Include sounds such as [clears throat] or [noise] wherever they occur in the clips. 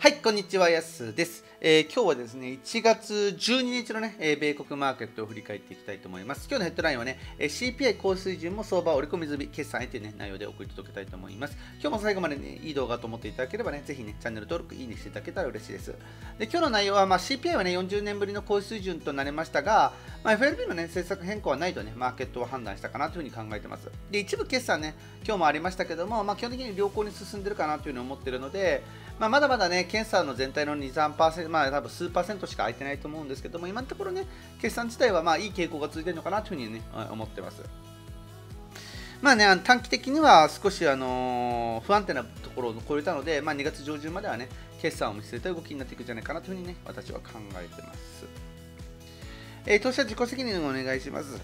はい、こんにちは、やすです。えー、今日はですね、1月12日のね、えー、米国マーケットを振り返っていきたいと思います。今日のヘッドラインはね、えー、CPI 高水準も相場折り込み済み、決算へというね、内容で送り届けたいと思います。今日も最後までね、いい動画と思っていただければね、ぜひね、チャンネル登録、いいねしていただけたら嬉しいです。で、今日の内容は、まあ、CPI はね、40年ぶりの高水準となりましたが、まあ、f l b のね、政策変更はないとね、マーケットは判断したかなというふうに考えてます。で、一部決算ね、今日もありましたけども、まあ、基本的に良好に進んでるかなというふうに思ってるので、まあ、まだまだね、検査の全体の2、3%、まあ、多分数パーセントしか空いてないと思うんですけども、今のところね、決算自体はまあいい傾向が続いてるのかなというふうにね、思ってます。まあね、短期的には少し、あの不安定なところを超えたので、まあ、2月上旬まではね、決算を見据えた動きになっていくんじゃないかなというふうにね、私は考えてます。えー、投資は自己責任をお願いします。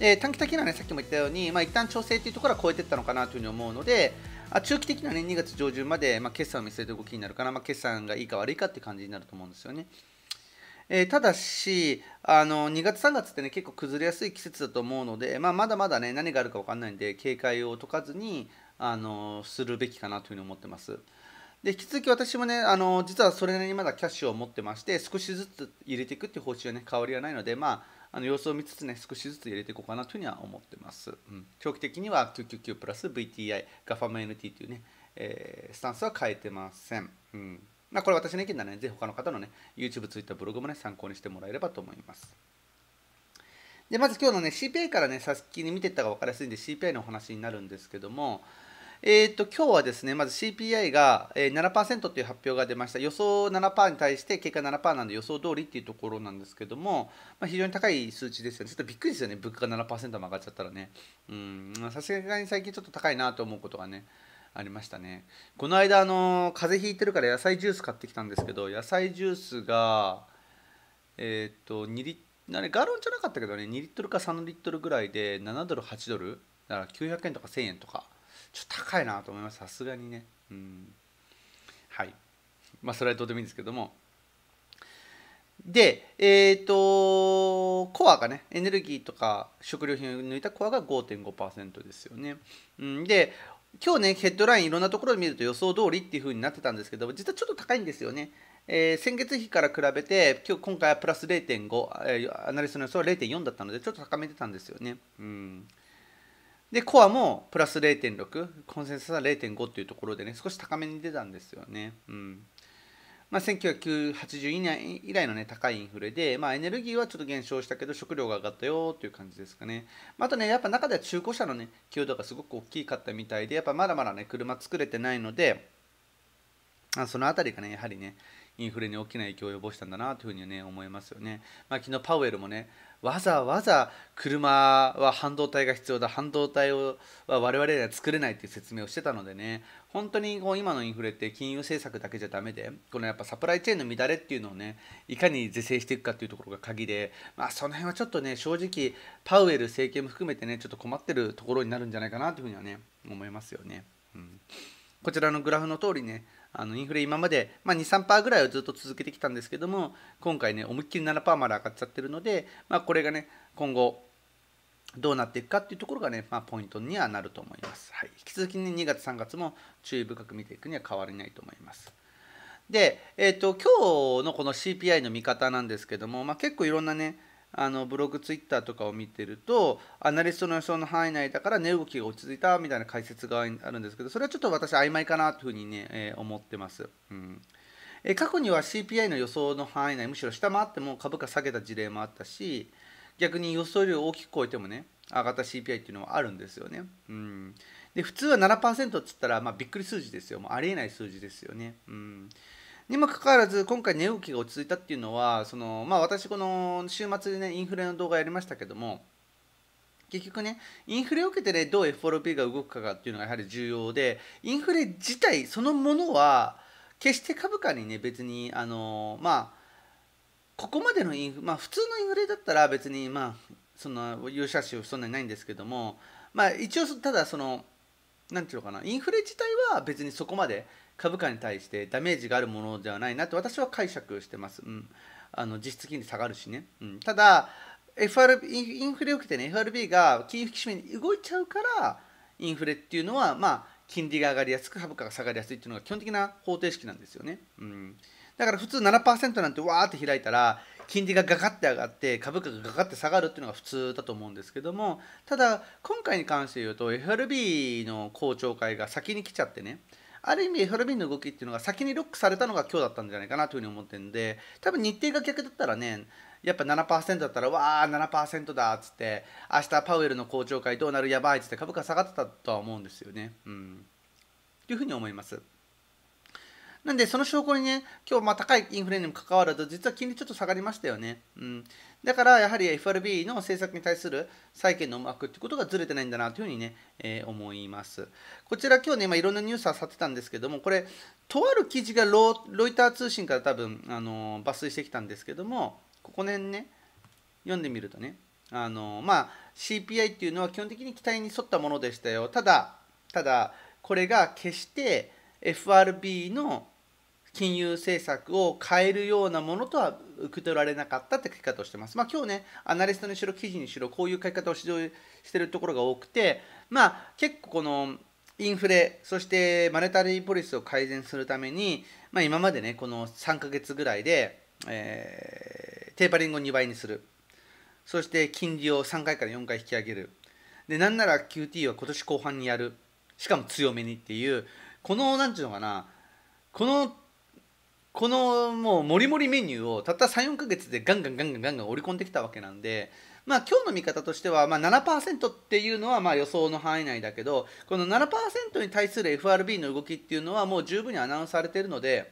えー、短期的にはね、さっきも言ったように、まあ、一旦調整というところは超えていったのかなというふうに思うので、あ中期的なは、ね、2月上旬まで、まあ、決算を見据えて動きになるから、まあ、決算がいいか悪いかって感じになると思うんですよね。えー、ただしあの2月3月ってね結構崩れやすい季節だと思うので、まあ、まだまだね何があるか分かんないんで警戒を解かずにあのするべきかなというふうに思ってます。で引き続き私もねあの実はそれなりにまだキャッシュを持ってまして少しずつ入れていくっていう方針はね変わりはないのでまああの様子を見つつね少しずつ入れていこうかなというふうには思ってます、うん、長期的には999プラス VTI ガファム NT というね、えー、スタンスは変えてません、うんまあ、これ私の意見なのねぜひ他の方のね YouTube、Twitter、ブログもね参考にしてもらえればと思いますでまず今日のね CPI からね先に見ていったが分かりやすいんで CPI のお話になるんですけどもえーと、今日はですねまず CPI が7%という発表が出ました予想7%に対して結果7%なんで予想通りっていうところなんですけども、まあ、非常に高い数値ですよねちょっとびっくりですよね物価が7%も上がっちゃったらねうんさすがに最近ちょっと高いなと思うことがねありましたねこの間あの風邪ひいてるから野菜ジュース買ってきたんですけど野菜ジュースがえっ、ー、と2リッガロンじゃなかったけどね2リットルか3リットルぐらいで7ドル8ドルだから900円とか1000円とかちょっと高いなと思いますさすがにねうんはいまあそれはどうでもいいんですけどもで、えっ、ー、と、コアがね、エネルギーとか食料品を抜いたコアが5.5%ですよね。うん、で、今日ね、ヘッドラインいろんなところを見ると予想通りっていう風になってたんですけど、実はちょっと高いんですよね。えー、先月比から比べて、今日今回はプラス0.5、えー、アナリストの予想は0.4だったので、ちょっと高めてたんですよね。うんで、コアもプラス0.6、コンセンサスは0.5っていうところでね、少し高めに出たんですよね。うん。まあ、1980年以来の、ね、高いインフレで、まあ、エネルギーはちょっと減少したけど食料が上がったよという感じですかね、まあ、あとねやっぱ中では中古車のね給与がすごく大きかったみたいでやっぱまだまだね車作れてないのであその辺りがねやはりねインフレに大きな影響を及ぼしたんだなというふうにね思いますよね、まあ、昨日パウエルもねわざわざ車は半導体が必要だ半導体をは我々では作れないっていう説明をしてたのでね本当にこう今のインフレって金融政策だけじゃダメでこのやっぱサプライチェーンの乱れっていうのをねいかに是正していくかっていうところが鍵でまあその辺はちょっとね正直パウエル政権も含めてねちょっと困ってるところになるんじゃないかなというふうにはね思いますよね。うんこちらのグラフの通りね、あのインフレ今まで、まあ、23%ぐらいをずっと続けてきたんですけども今回ね思いっきり7%まで上がっちゃってるので、まあ、これがね今後どうなっていくかっていうところがね、まあ、ポイントにはなると思います。はい、引き続きね、2月、3月も注意深く見ていくには変わりないと思います。で、えーと、と今日のこの CPI の見方なんですけども、まあ、結構いろんなね、あのブログツイッターとかを見てるとアナリストの予想の範囲内だから値動きが落ち着いたみたいな解説があるんですけどそれはちょっと私曖昧かなというふうにね、えー、思ってます。うんえ過去には CPI の予想の範囲内むしろ下回っても株価下げた事例もあったし逆に予想より大きく超えてもね上がった CPI っていうのはあるんですよね。うん、で普通は7%っつったら、まあ、びっくり数字ですよもうありえない数字ですよね。うんにもかかわらず今回値動きが落ち着いたっていうのはその、まあ、私この週末でねインフレの動画やりましたけども結局ねインフレを受けてねどう FOP が動くかがっていうのがやはり重要でインフレ自体そのものは決して株価にね別にあのまあここまでのインフまあ普通のインフレだったら別にまあその有者数そんなにないんですけどもまあ一応ただその何て言うのかなインフレ自体は別にそこまで株価に対してダメージがあるものではないなと私は解釈してます、うん、あの実質金利下がるしね、うん、ただ FRB インフレを受けてね FRB が金融引き締めに動いちゃうからインフレっていうのはまあ金利が上がりやすく株価が下がりやすいっていうのが基本的な方程式なんですよね、うん、だから普通7%なんてわーって開いたら金利がガカって上がって株価がガカって下がるっていうのが普通だと思うんですけどもただ今回に関して言うと FRB の公聴会が先に来ちゃってねある意味、フ r ビンの動きっていうのが先にロックされたのが今日だったんじゃないかなというふうに思ってるんで、多分日程が逆だったらね、やっぱ7%だったら、わー、7%だっつって、明日パウエルの公聴会どうなるやばいっつって株価下がってたとは思うんですよね。うん。というふうに思います。なんで、その証拠にね、今日まあ高いインフレにもかかわらず、実は金利ちょっと下がりましたよね。うん、だから、やはり FRB の政策に対する債券の思惑ってことがずれてないんだなというふうにね、えー、思います。こちら、今日ね、まあ、いろんなニュースはさってたんですけども、これ、とある記事がロロイター通信から多分、あの抜粋してきたんですけども、ここねね、読んでみるとね、あのまあ、CPI っていうのは基本的に期待に沿ったものでしたよ。ただ、ただ、これが決して FRB の金融政策を変えるようなものとは受け取られなかったって書き方をしてます。まあ、今日ね、アナリストにしろ、記事にしろ、こういう書き方をしてるところが多くて、まあ、結構このインフレ、そしてマネタリーポリスを改善するために、まあ、今までね、この3ヶ月ぐらいで、えー、テーパリングを2倍にする、そして金利を3回から4回引き上げる、でなんなら QT は今年後半にやる、しかも強めにっていう、この、なんていうのかな、このこのもうもりもりメニューをたった34か月でガンガンガンガンガンガン織り込んできたわけなんで、まあ、今日の見方としては、まあ7、っていうのはまあ予想の範囲内だけどこの7%に対する FRB の動きっていうのはもう十分にアナウンスされているので、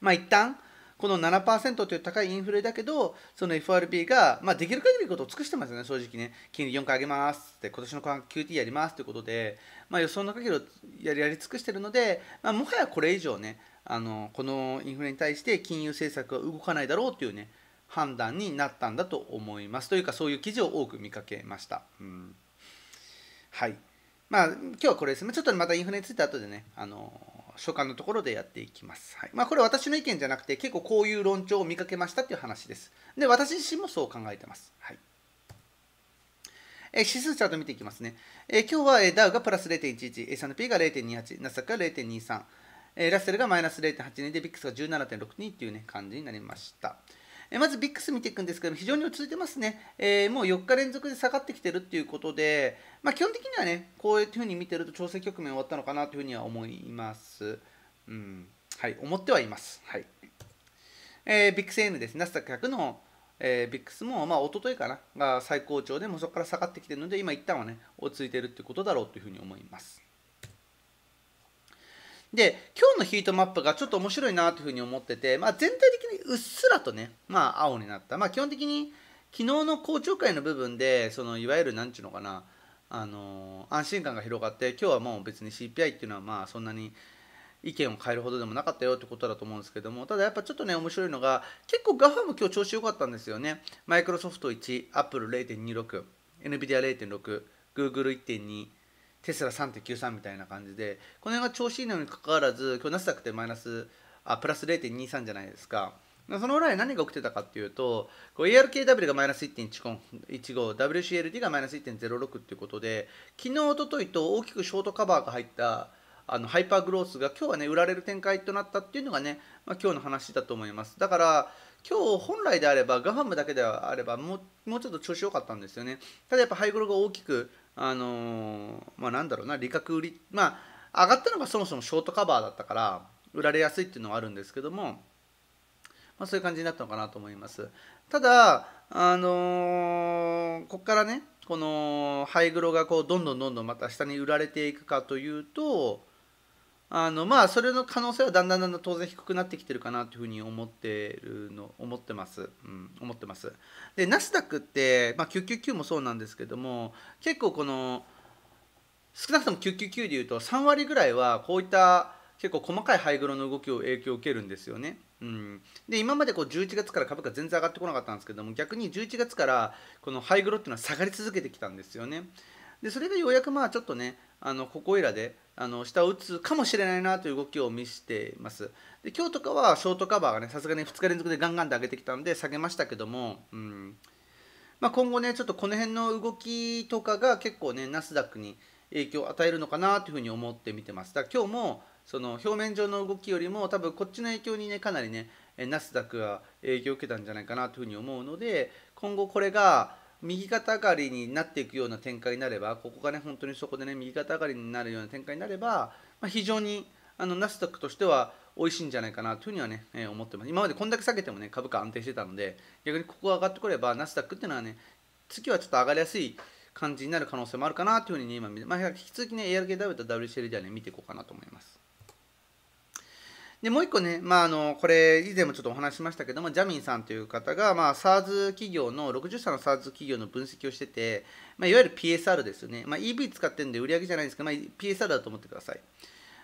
まあ、一旦この7%という高いインフレだけどその FRB が、まあ、できる限りことを尽くしてますよね正直ね金利4回上げますって今年の QT やりますということで、まあ、予想の限りをやり尽くしているので、まあ、もはやこれ以上ねあのこのインフレに対して金融政策は動かないだろうというね判断になったんだと思いますというかそういう記事を多く見かけました、うん、はいまあ今日はこれですねちょっとまたインフレについて後でねあの所感のところでやっていきます、はいまあ、これ私の意見じゃなくて結構こういう論調を見かけましたっていう話ですで私自身もそう考えてます、はいえ指数チャート見ていきますね。え今日は、ダウがプラス0.11、S&P が0.28、ナスダックが0.23、えー、ラッセルがマイナス0.82で、ビックスが17.62という、ね、感じになりました。まずビックス見ていくんですけども、非常に落ち着いてますね、えー、もう4日連続で下がってきてるっていうことで、まあ、基本的にはね、こういうふうに見てると調整局面終わったのかなというふうには思います。うん、はい、思ってはいます。はい。えー、ビックス N です、ね、ナスダック100の、えー、ビックスも、まあ、一昨日かな、が最高潮でもそこから下がってきてるので、今一旦はね、落ち着いてるってことだろうというふうに思います。で今日のヒートマップがちょっと面白いなというふうに思ってて、まあ、全体的にうっすらとね、まあ、青になった、まあ、基本的に昨日の公聴会の部分でそのいわゆる何ちゅうのかなあの安心感が広がって今日はもう別に CPI っていうのはまあそんなに意見を変えるほどでもなかったよってことだと思うんですけどもただやっぱちょっとね面白いのが結構 GAFA も今日調子良かったんですよねマイクロソフト1アップル0.26 NVIDIA0.6 Google1.2 テスラ3.93みたいな感じでこの辺が調子いいのにかかわらず今日ナスダックってマイナスあプラス0.23じゃないですかその裏で何が起きてたかっていうとこう ARKW がマイナス1.15 WCLD がマイナス1.06っていうことで昨日おとといと大きくショートカバーが入ったあのハイパーグロースが今日はね売られる展開となったっていうのがね、まあ、今日の話だと思いますだから今日本来であればガハムだけであればもうちょっと調子良かったんですよねただやっぱハイグロが大きくあのまあなんだろうな利確売りまあ上がったのがそもそもショートカバーだったから売られやすいっていうのはあるんですけども、まあ、そういう感じになったのかなと思いますただあのこっからねこのハイグロがこうどんどんどんどんまた下に売られていくかというとあのまあそれの可能性はだんだんだんだん当然低くなってきてるかなというふうに思ってるの思ってます、うん、思ってますでナスダックって、まあ、999もそうなんですけども結構この少なくとも999でいうと3割ぐらいはこういった結構細かいハイグロの動きを影響を受けるんですよね。うん、で今までこう11月から株価全然上がってこなかったんですけども逆に11月からこのハイグロっていうのは下がり続けてきたんですよね。でそれがようやくまあちょっとねあのここいらであの下を打つかもしれないなという動きを見せていますで今日とかはショートカバーがねさすがに2日連続でガンガンと上げてきたんで下げましたけども、うんまあ、今後ねちょっとこの辺の動きとかが結構ねナスダックに影響を与えるのかなというふうに思って見てますだから今日もその表面上の動きよりも多分こっちの影響にねかなりねナスダックが影響を受けたんじゃないかなというふうに思うので今後これが右肩上がりになっていくような展開になればここがね本当にそこでね右肩上がりになるような展開になれば、まあ、非常にあのナスダックとしては美味しいんじゃないかなというふうにはね、えー、思ってます今までこんだけ下げてもね株価安定してたので逆にここが上がってくればナスダックっていうのはね次はちょっと上がりやすい感じになる可能性もあるかなというふうに、ね、今見て、まあ、引き続きね ARKW と WCL ではね見ていこうかなと思います。でもう一個ね、まあ、あのこれ以前もちょっとお話しましたけどもジャミンさんという方が、まあ、SARS 企業の60社の SARS 企業の分析をしてて、まあ、いわゆる PSR ですよね、まあ、EV 使ってるんで売り上げじゃないんですけど、まあ、PSR だと思ってください、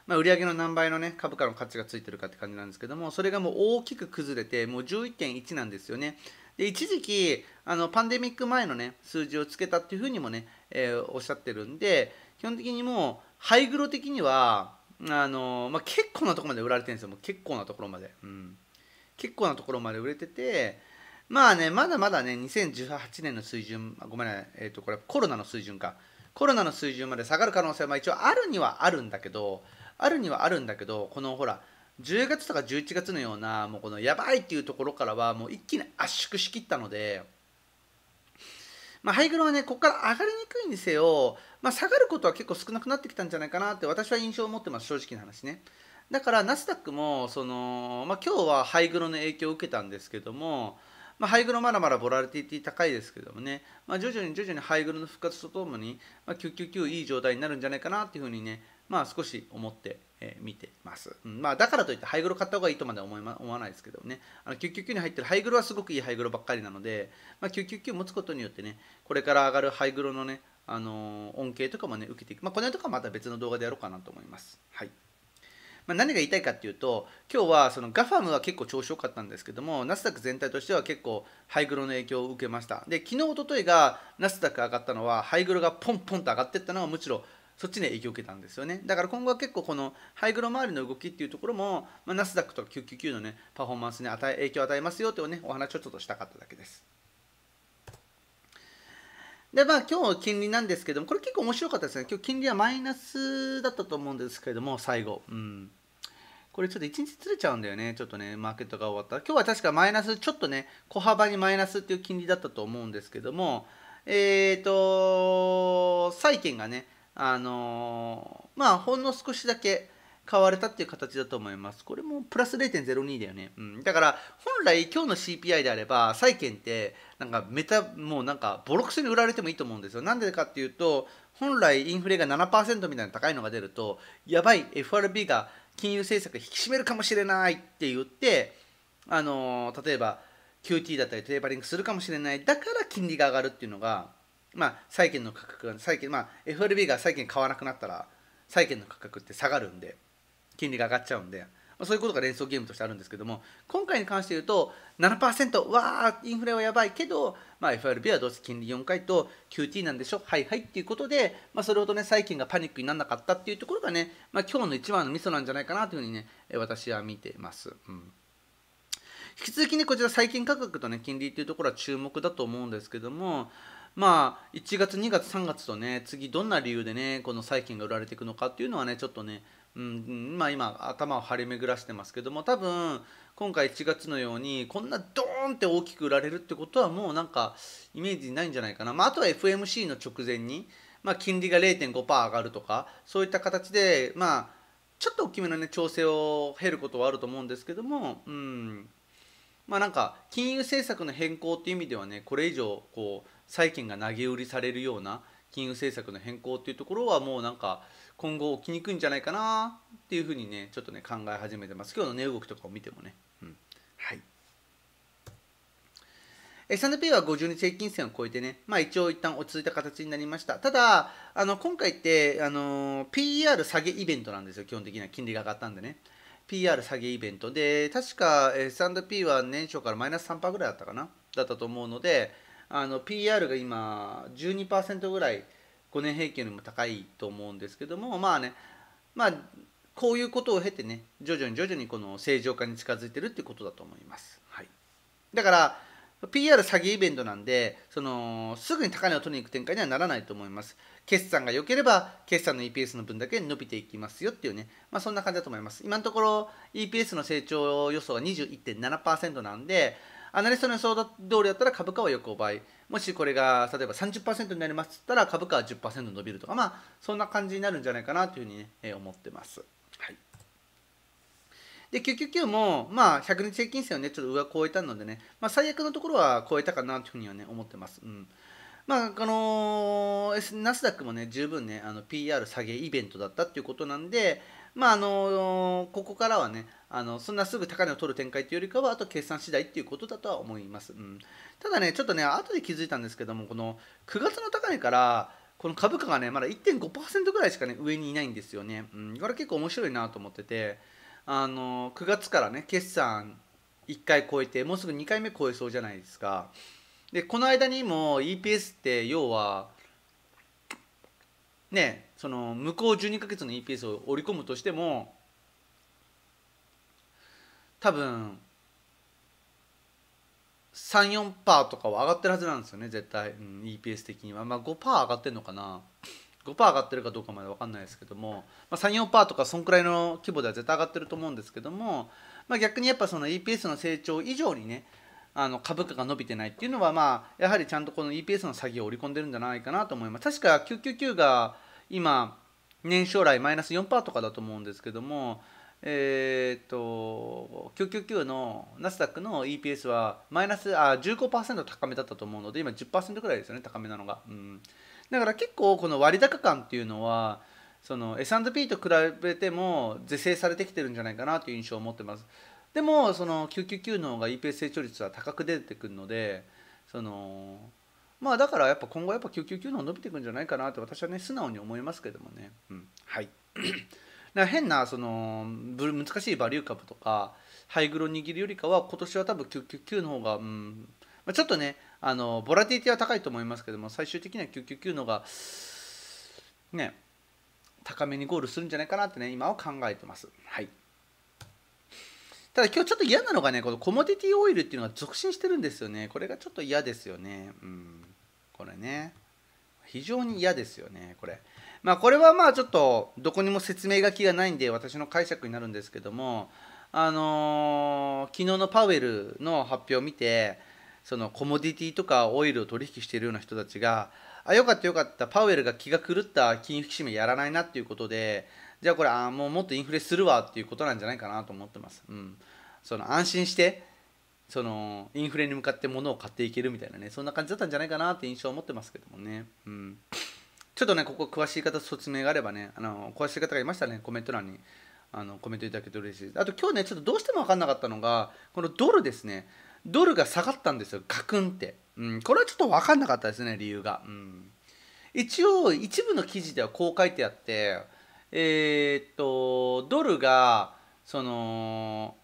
まあ、売上の何倍の、ね、株価の価値がついてるかって感じなんですけどもそれがもう大きく崩れてもう11.1なんですよねで一時期あのパンデミック前の、ね、数字をつけたっていうふうにもね、えー、おっしゃってるんで基本的にもうハイグロ的にはあのまあ、結構なところまで売られてるんですよもう結構なところまで、うん、結構なところまで売れててまあねまだまだね2018年の水準ごめんねえっ、ー、とこれコロナの水準かコロナの水準まで下がる可能性は一応あるにはあるんだけどあるにはあるんだけどこのほら10月とか11月のようなもうこのやばいっていうところからはもう一気に圧縮しきったのでまあ、ハイグロはね、ここから上がりにくいにせよ、まあ、下がることは結構少なくなってきたんじゃないかなって私は印象を持ってます、正直な話ね。だから、ナスダックも、その、まあ、今日はハイグロの影響を受けたんですけども、まあ、ハイグロまだまだボラティティ高いですけどもね、まあ、徐々に徐々にハイグロの復活とともに、まあ、999いい状態になるんじゃないかなっていうふうにね、まあ、少し思ってえー、見てます、うん、まあ、だからといってハイグロ買った方がいいとまで思ま、思わないですけどねあの999に入ってるハイグロはすごくいいハイグロばっかりなので、まあ、999持つことによってねこれから上がるハイグロのね、あのー、恩恵とかもね受けていく、まあ、この辺とかまた別の動画でやろうかなと思います。はいまあ、何が言いたいかっていうと今日はそのガファムは結構調子良かったんですけどもナスダック全体としては結構ハイグロの影響を受けましたで昨日おとといがナスダック上がったのはハイグロがポンポンと上がっていったのはむしろそっちに影響を受けたんですよねだから今後は結構このハイグロ周りの動きっていうところも、まあ、ナスダックとか999のねパフォーマンスに与え影響を与えますよというねお話をちょっとしたかっただけですでまあ今日金利なんですけどもこれ結構面白かったですね今日金利はマイナスだったと思うんですけれども最後うんこれちょっと1日ずれちゃうんだよね、ちょっとね、マーケットが終わったら。今日は確かマイナス、ちょっとね、小幅にマイナスっていう金利だったと思うんですけども、えっ、ー、と、債券がね、あのー、まあほんの少しだけ買われたっていう形だと思います。これもプラス0.02だよね。うん、だから本来今日の CPI であれば債券ってなんかメタもうなんかボロクソに売られてもいいと思うんですよ。なんでかっていうと本来インフレが7%みたいな高いのが出るとやばい FRB が金融政策引き締めるかもしれないって言ってあのー、例えば QT だったりテーパリングするかもしれないだから金利が上がるっていうのがまあ、債券の価格が債券、まあ、FRB が債券買わなくなったら債券の価格って下がるんで金利が上がっちゃうんで、まあ、そういうことが連想ゲームとしてあるんですけども今回に関して言うと7%わあインフレはやばいけど、まあ、FRB はどうせ金利4回と QT なんでしょはいはいっていうことで、まあ、それほどね債券がパニックにならなかったっていうところがね、まあ、今日の一番のミソなんじゃないかなというふうにね私は見てます。うん引き続きね、こちら債券価格とね、金利っていうところは注目だと思うんですけども、まあ1月2月3月とね次どんな理由でねこの債券が売られていくのかっていうのはねちょっとね、うん、まあ今頭を張り巡らしてますけども多分今回1月のようにこんなドーンって大きく売られるってことはもうなんかイメージないんじゃないかな、まあ、あとは FMC の直前に、まあ、金利が0.5%上がるとかそういった形でまあちょっと大きめのね調整を経ることはあると思うんですけどもうんまあなんか金融政策の変更っていう意味ではねこれ以上こう債券が投げ売りされるような金融政策の変更っていうところはもうなんか今後起きにくいんじゃないかなっていうふうにねちょっとね考え始めてます今日の値、動きとかを見てもね、うん、はい S&P は50日平均線を超えてね、まあ、一応一旦落ち着いた形になりましたただあの今回ってあの p r 下げイベントなんですよ基本的には金利が上がったんでね PR 下げイベントで確か S&P は年初からマイナス3%ぐらいだったかなだったと思うのであの PR が今12%ぐらい5年平均よりも高いと思うんですけどもまあねまあこういうことを経てね徐々に徐々にこの正常化に近づいてるってことだと思います。はい、だから PR 詐欺イベントなんでそのすぐに高値を取りに行く展開にはならないと思います。決算が良ければ決算の EPS の分だけ伸びていきますよっていうね、まあ、そんな感じだと思います。今のところ EPS の成長予想は21.7%なんで、アナリストの予想通りだったら株価は横ばいもしこれが例えば30%になりますっったら株価は10%伸びるとかまあそんな感じになるんじゃないかなというふうに、ね、えー、思ってます。はいで999も、まあ、100日平均線を、ね、ちょっと上超えたのでね、まあ、最悪のところは超えたかなというふうには、ね、思ってます。うんまあ、あのナスダックもね、十分ね、あの PR 下げイベントだったということなんで、まああのここからはねあのそんなすぐ高値を取る展開というよりかはあと決算次第っていうことだとは思います、うん、ただねちょっとね後で気づいたんですけどもこの9月の高値からこの株価がねまだ1.5%ぐらいしかね上にいないんですよね、うん、これ結構面白いなと思っててあの9月からね決算1回超えてもうすぐ2回目超えそうじゃないですかでこの間にも EPS って要はねその向こう12ヶ月の EPS を織り込むとしても多分34%とかは上がってるはずなんですよね絶対、うん、EPS 的には、まあ、5%上がってるのかな5%上がってるかどうかまで分かんないですけども、まあ、34%とかそんくらいの規模では絶対上がってると思うんですけども、まあ、逆にやっぱその EPS の成長以上にねあの株価が伸びてないっていうのは、まあ、やはりちゃんとこの EPS の詐欺を織り込んでるんじゃないかなと思います。確か999が今年将来マイナス4%とかだと思うんですけども、えーと、と999のナスダックの EPS はマイナスあ15%高めだったと思うので今10%ぐらいですよね高めなのが、うん、だから結構この割高感っていうのはその S&P と比べても是正されてきてるんじゃないかなという印象を持ってますでもその999の方が EPS 成長率は高く出てくるのでそのまあだからやっぱ今後やっぱ999の伸びていくんじゃないかなって私はね素直に思いますけどもね、うん、はいな [clears throat] 変なその難しいバリュー株とかハイグロ握るよりかは今年は多分999の方が、うんまあ、ちょっとねあのボラティティは高いと思いますけども最終的には999のがね高めにゴールするんじゃないかなってね今は考えてます。はいただ今日ちょっと嫌なのがね、このコモディティオイルっていうのが続伸してるんですよね。これがちょっと嫌ですよね。うん。これね。非常に嫌ですよね、これ。まあ、これはまあちょっとどこにも説明書きがないんで私の解釈になるんですけども、あのー、昨日のパウエルの発表を見てそのコモディティとかオイルを取引しているような人たちがあよかったよかったパウエルが気が狂った金融引き締めやらないなっていうことでじゃあこれあもうもっとインフレするわっていうことなんじゃないかなと思ってます、うん、その安心してそのインフレに向かって物を買っていけるみたいなねそんな感じだったんじゃないかなって印象を持ってますけどもね、うん、ちょっとねここ詳しい方説明があればねあの詳しい方がいましたらねコメント欄にあのコメントいただけると嬉しいですあと今日ねちょっとどうしても分かんなかったのがこのドルですねドルが下がったんですよガクンって、うん、これはちょっと分かんなかったですね理由が、うん、一応一部の記事ではこう書いてあってえー、っとドルがその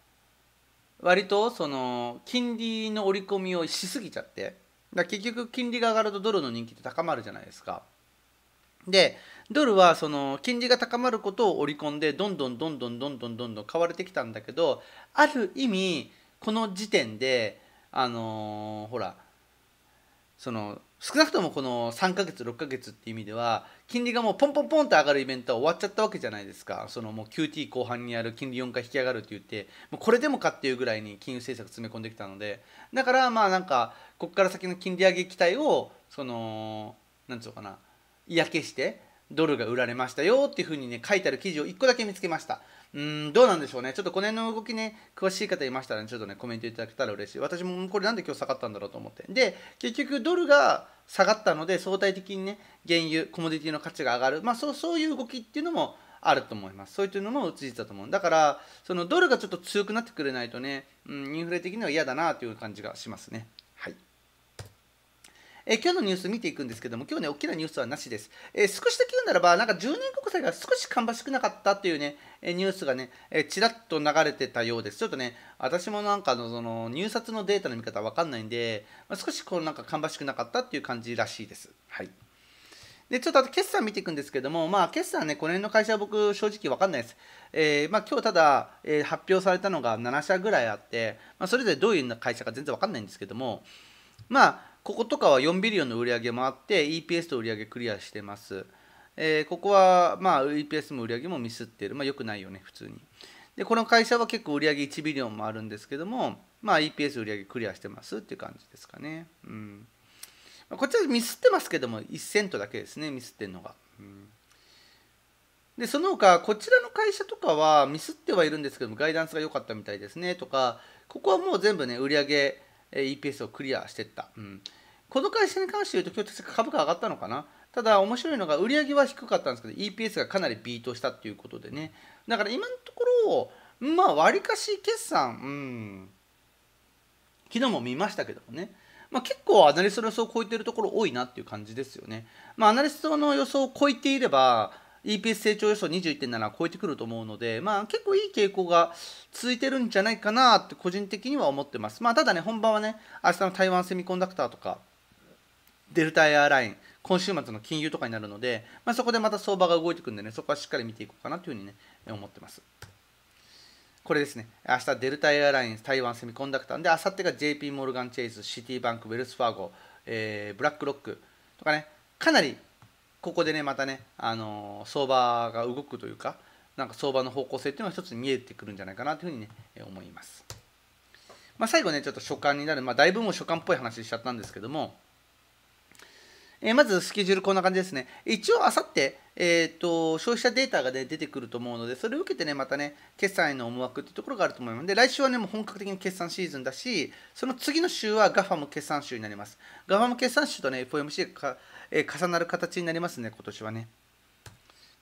割とその金利の織り込みをしすぎちゃってだ結局金利が上がるとドルの人気って高まるじゃないですか。でドルはその金利が高まることを織り込んでどんどんどんどんどんどんどんどん買われてきたんだけどある意味この時点であのー、ほらその少なくともこの3ヶ月6ヶ月っていう意味では金利がもうポンポンポンと上がるイベントは終わっちゃったわけじゃないですかそのもう QT 後半にある金利4回引き上がるって言ってもうこれでもかっていうぐらいに金融政策詰め込んできたのでだからまあなんかここから先の金利上げ期待をそのなんつうのかな嫌気してドルが売られましたよっていうふうにね書いてある記事を1個だけ見つけましたうんどうなんでしょうね、ちょっとこの辺の動きね、詳しい方いましたら、ね、ちょっとね、コメントいただけたら嬉しい。私もこれなんで今日下がったんだろうと思って。で、結局ドルが下がったので、相対的にね、原油、コモディティの価値が上がる、まあそうそういう動きっていうのもあると思います。そういったのも事実だと思う。だから、そのドルがちょっと強くなってくれないとね、うん、インフレ的には嫌だなという感じがしますね。え今日のニュース見ていくんですけども、今日ね、大きなニュースはなしです。え少しだけ言うならば、なんか10年国債が少し芳しくなかったというね、えニュースがね、えちらっと流れてたようです。ちょっとね、私もなんかのその入札のデータの見方わかんないんで、まあ、少しこうなんか芳しくなかったっていう感じらしいです。はい。で、ちょっとあと決算見ていくんですけども、まあ、決算ね、この辺の会社は僕、正直わかんないです。えー、まあ、今日ただ、えー、発表されたのが7社ぐらいあって、まあ、それぞれどういう会社か全然わかんないんですけども、まあ、こことかは4ビリオンの売り上げもあって EPS と売り上げクリアしてます。えー、ここはまあ EPS も売り上げもミスってる。まあ良くないよね、普通に。で、この会社は結構売り上げ1ビリオンもあるんですけども、まあ EPS 売り上げクリアしてますっていう感じですかね。うん。まあ、こっちはミスってますけども、1セントだけですね、ミスってんのが。うんでその他こちらの会社とかはミスってはいるんですけどもガイダンスが良かったみたいですねとかここはもう全部ね売り上げ EPS をクリアしていった、うん、この会社に関して言うと今日確か株価上がったのかなただ面白いのが売り上げは低かったんですけど EPS がかなりビートしたっていうことでねだから今のところまあわりかし決算うん昨日も見ましたけどもねまあ、結構アナリストの予想を超えてるところ多いなっていう感じですよね。まあ、アナリストの予想を超えていれば、EPS 成長予想21.7を超えてくると思うので、まあ、結構いい傾向が続いてるんじゃないかなって個人的には思ってます、まあ、ただね本番はね明日の台湾セミコンダクターとかデルタエアライン今週末の金融とかになるので、まあ、そこでまた相場が動いてくるんでねそこはしっかり見ていこうかなというふうにね思ってますこれですね明日デルタエアライン台湾セミコンダクターで明後日が JP モルガン・チェイスシティバンクウェルスファーゴ、えー、ブラックロックとかねかなりここでねまたね、あの相場が動くというかなんか相場の方向性っていうのが一つ見えてくるんじゃないかなというふうにね思います、まあ、最後ねちょっと所感になる、まあ、だいぶもう所感っぽい話しちゃったんですけどもえまずスケジュールこんな感じですね。一応あさって、えーと、消費者データが、ね、出てくると思うので、それを受けてね、またね、決算への思惑っていうところがあると思います。で、来週はね、もう本格的に決算シーズンだし、その次の週は GAFA も決算週になります。GAFA も決算週とね、FOMC がえ重なる形になりますね、今年はね。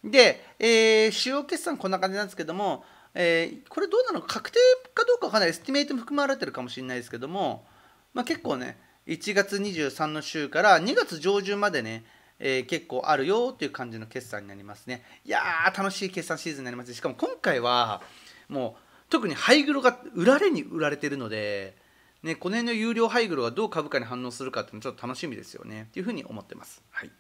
で、えー、主要決算こんな感じなんですけども、えー、これどうなの確定かどうかわかない、エスティメイトも含まれてるかもしれないですけども、まあ、結構ね、1月23の週から2月上旬までね、えー、結構あるよという感じの決算になりますね。いやー、楽しい決算シーズンになります。しかも今回は、もう特にハイグロが売られに売られてるので、ね、この辺の有料配ロがどう株価に反応するかっていうのちょっと楽しみですよねっていうふうに思ってます。はい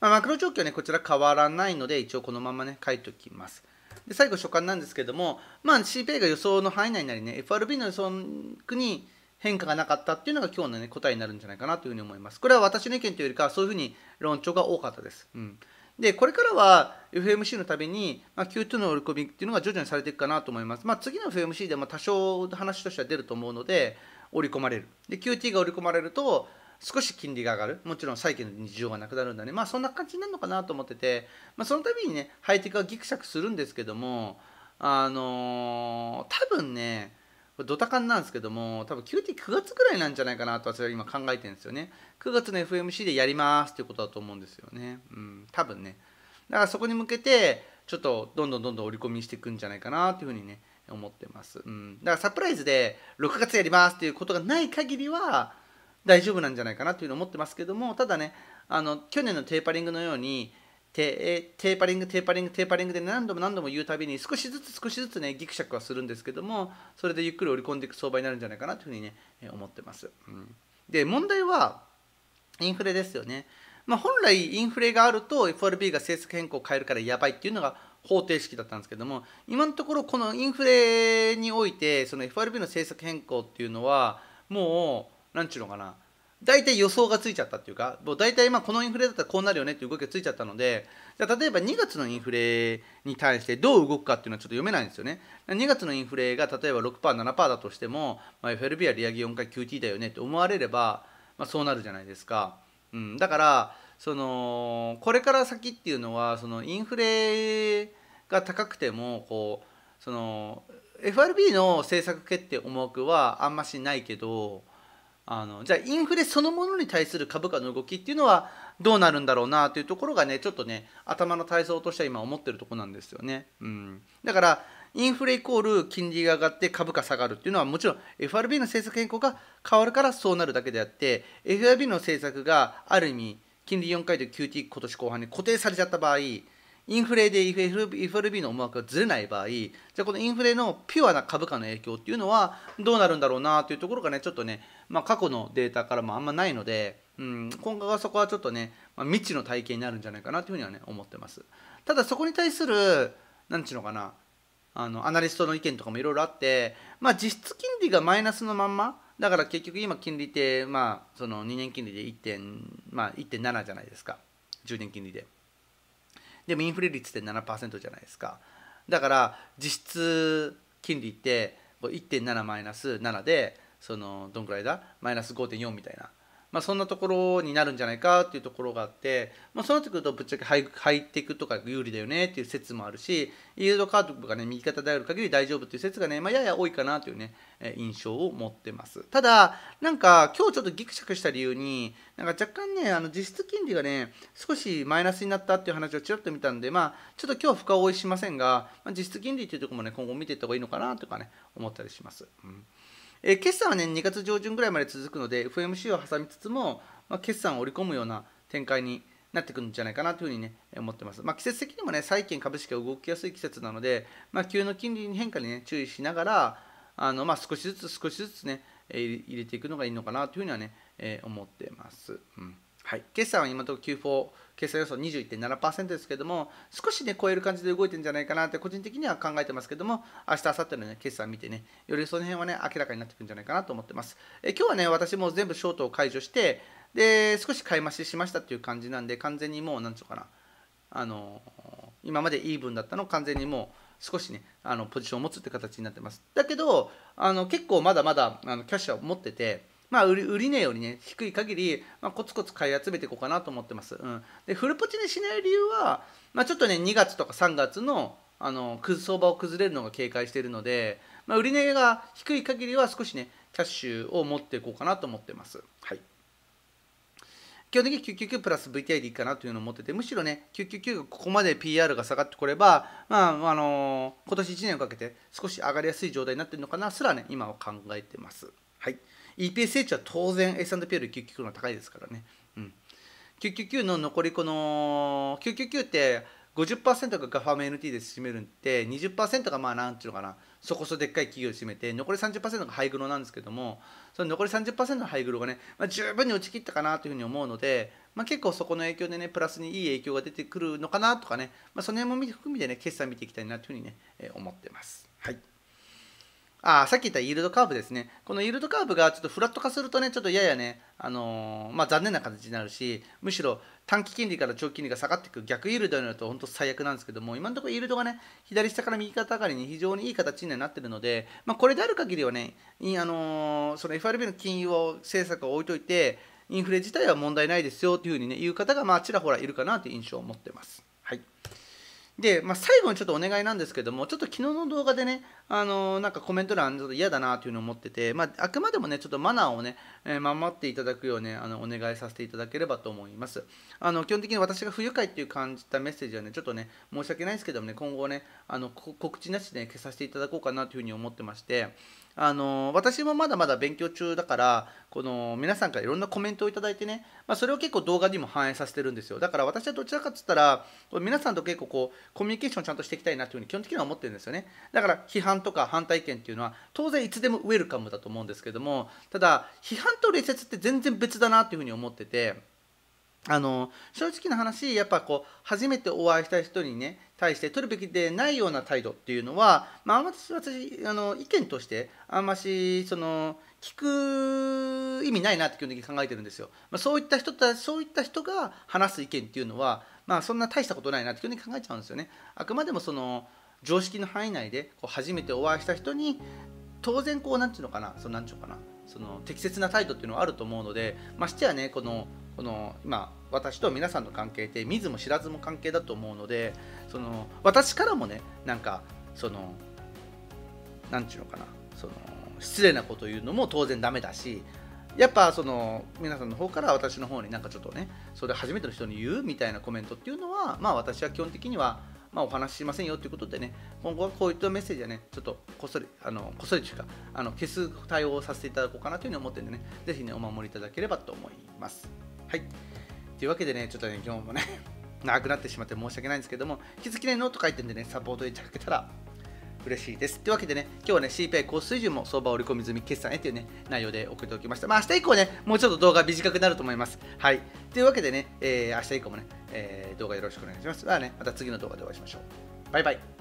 まあ、マクロ状況はね、こちら変わらないので、一応このままね、書いておきます。で最後、所感なんですけども、まあ、c p a が予想の範囲内になりね、FRB の予想に変化がなかったっていうのが今日の、ね、答えになるんじゃないかなというふうに思います。これは私の意見というよりか、そういうふうに論調が多かったです。うんでこれからは FMC のために、まあ、Q2 の折り込みっていうのが徐々にされていくかなと思います。まあ、次の FMC でも多少話としては出ると思うので、織り込まれる。で、QT が織り込まれると、少し金利が上がる。もちろん債券の日常がなくなるんだね。まあ、そんな感じになるのかなと思ってて、まあ、そのたびにね、ハイテクはギクシャクするんですけども、あのー、多分ね、これドタカンなんですけども多分 QT9 月ぐらいなんじゃないかなと私は今考えてるんですよね9月の FMC でやりますっていうことだと思うんですよねうん多分ねだからそこに向けてちょっとどんどんどんどん織り込みしていくんじゃないかなっていうふうにね思ってます、うん、だからサプライズで6月やりますっていうことがない限りは大丈夫なんじゃないかなというのを思ってますけどもただねあの去年のテーパリングのようにテーパリングテーパリングテーパリングで何度も何度も言うたびに少しずつ少しずつねギクシャクはするんですけどもそれでゆっくり織り込んでいく相場になるんじゃないかなというふうにね思ってます。うん、で問題はインフレですよね。まあ、本来インフレがあると FRB が政策変更を変えるからやばいっていうのが方程式だったんですけども今のところこのインフレにおいてその FRB の政策変更っていうのはもう何ちゅうのかな大体予想がついちゃったっていうかもう大体まあこのインフレだったらこうなるよねっていう動きがついちゃったのでじゃ例えば2月のインフレに対してどう動くかっていうのはちょっと読めないんですよね2月のインフレが例えば 6%7% だとしても、まあ、FRB は利上げ4回 QT だよねって思われれば、まあ、そうなるじゃないですか、うん、だからそのこれから先っていうのはそのインフレが高くてもこうその FRB の政策決定思惑はあんましないけどあのじゃあインフレそのものに対する株価の動きっていうのはどうなるんだろうなというところがねちょっとね頭の体操としては今思ってるとこなんですよね、うん、だからインフレイコール金利が上がって株価下がるっていうのはもちろん FRB の政策変更が変わるからそうなるだけであって FRB の政策がある意味金利4回と QT 今年後半に固定されちゃった場合インフレで FRB の思惑がずれない場合、じゃあこのインフレのピュアな株価の影響っていうのはどうなるんだろうなというところがね、ちょっとね、まあ、過去のデータからもあんまないので、うん、今後はそこはちょっとね、まあ、未知の体系になるんじゃないかなというふうにはね思ってますただそこに対する何ちゅうのかなあのアナリストの意見とかもいろいろあって、まあ、実質金利がマイナスのまんまだから結局今金利って、まあ、その2年金利で 1.、まあ、1.7じゃないですか10年金利ででもインフレ率って7%じゃないですかだから実質金利って1.7マイナス7でそのどんくらいだマイナス5.4みたいな、まあ、そんなところになるんじゃないかっていうところがあって、まあ、そうなってくるとぶっちゃけハイテクとか有利だよねっていう説もあるしイールドカードがね右肩である限り大丈夫っていう説がね、まあ、やや多いかなというね印象を持ってますただなんか今日ちょっとギクシャクした理由になんか若干ねあの実質金利がね少しマイナスになったっていう話をちらっと見たんでまあちょっと今日は深追いしませんが、まあ、実質金利っていうところもね今後見ていった方がいいのかなとかね思ったりします、うんえ決算はね2月上旬ぐらいまで続くので FMC を挟みつつも、まあ、決算を織り込むような展開になってくるんじゃないかなというふうにね思ってます、まあ、季節的にもね債券株式が動きやすい季節なので、まあ、急の金利に変化にね注意しながらあの、まあ、少しずつ少しずつね入れていくのがいいのかなというふうにはね、え思ってます、うんはい、決算は今のところ Q4 決算予想21.7%ですけども少しね超える感じで動いてるんじゃないかなって個人的には考えてますけども明日明後日のね決算見てねよりその辺はね明らかになってくるんじゃないかなと思ってますえ今日はね私も全部ショートを解除してで少し買い増ししましたっていう感じなんで完全にもうなんてゅうかなあの今までイーブンだったの完全にもう少しねあのポジションを持つって形になってますだけどあの結構まだまだあのキャッシュは持っててまあ、売り売り値よりね低い限り、まあ、コツコツ買い集めていこうかなと思ってます、うん、でフルポチにしない理由は、まあ、ちょっとね2月とか3月のあの相場を崩れるのが警戒しているので、まあ、売り値が低い限りは少しねキャッシュを持っていこうかなと思ってます、はい、基本的に999プラス VTI でいいかなというのを思っててむしろね999がここまで PR が下がってこれば、まああのー、今年1年をかけて少し上がりやすい状態になってるのかなすらね今は考えてますはい EPSH は当然 S&P より999の高いですからね、999の残りこの999って50%がガファム NT で占めるんで20%がまあなんていうのかなそこそでっかい企業を占めて残り30%がハイグロなんですけどもその残り30%のハイグロがね、まあ、十分に落ちきったかなというふうに思うので、まあ、結構そこの影響でねプラスにいい影響が出てくるのかなとかね、まあ、その辺も含めてね決算見ていきたいなというふうにね、えー、思ってます。はいあさっき言ったイールドカーブですね。このイールドカーブがちょっとフラット化するとね、ちょっとややね、あのー、まあ、残念な形になるし、むしろ短期金利から長期金利が下がっていく逆イールドになると本当最悪なんですけども、今のところイールドがね、左下から右肩上がりに非常にいい形になってるので、まあ、これである限りはね、あのー、その FRB の金融政策を置いといて、インフレ自体は問題ないですよというふうにね、言う方がまあちらほらいるかなという印象を持ってます。はい。で、まあ、最後にちょっとお願いなんですけども、ちょっと昨日の動画でね、あのなんかコメント欄ちょっと嫌だなというのを思ってて、まあ、あくまでもねちょっとマナーをね、えー、守っていただくようねあのお願いさせていただければと思いますあの基本的に私が不愉快っていう感じたメッセージはねちょっとね申し訳ないですけどもね今後ねあの告知なしで、ね、消させていただこうかなというふうに思ってましてあの私もまだまだ勉強中だからこの皆さんからいろんなコメントを頂いてね、まあ、それを結構動画にも反映させてるんですよだから私はどちらかっつったら皆さんと結構こうコミュニケーションちゃんとしていきたいなというふうに基本的には思ってるんですよねだから批判判とか反対意見っていうのは当然いつでもウェルカムだと思うんですけどもただ批判と礼節って全然別だなっていうふうに思っててあの正直な話やっぱこう初めてお会いした人にね対して取るべきでないような態度っていうのは、まあ、私私あの意見としてあんましその聞く意味ないなって基本的に考えてるんですよ。まあ、そういった人たそういった人が話す意見っていうのは、まあ、そんな大したことないなって基本的に考えちゃうんですよね。あくまでもその常識の範囲内でこう初めてお会いした人に当然こう何て言うのかなその何て言うのかなその適切な態度っていうのはあると思うのでましてやねこのこの今私と皆さんの関係って見ずも知らずも関係だと思うのでその私からもねなんかその何て言うのかなその失礼なこと言うのも当然ダメだしやっぱその皆さんの方から私の方になんかちょっとねそれ初めての人に言うみたいなコメントっていうのはまあ私は基本的にはまあ、お話ししませんよということでね、今後はこういったメッセージはね、ちょっとこっそり、あのこっそりというか、あの消す対応をさせていただこうかなというふうに思ってるんでね、ぜひね、お守りいただければと思います。はい。というわけでね、ちょっとね、今日もね [laughs] 長くなってしまって申し訳ないんですけども、引き続きね、ノート書いてんでね、サポートいただけたら嬉しいです。というわけでね、今日はね、CPI 高水準も相場織り込み済み決算へというね、内容で送っておきました。まあ、明日以降ね、もうちょっと動画短くなると思います。はい。というわけでね、えー、明日以降もね、えー、動画よろしくお願いします。ではね、また次の動画でお会いしましょう。バイバイ。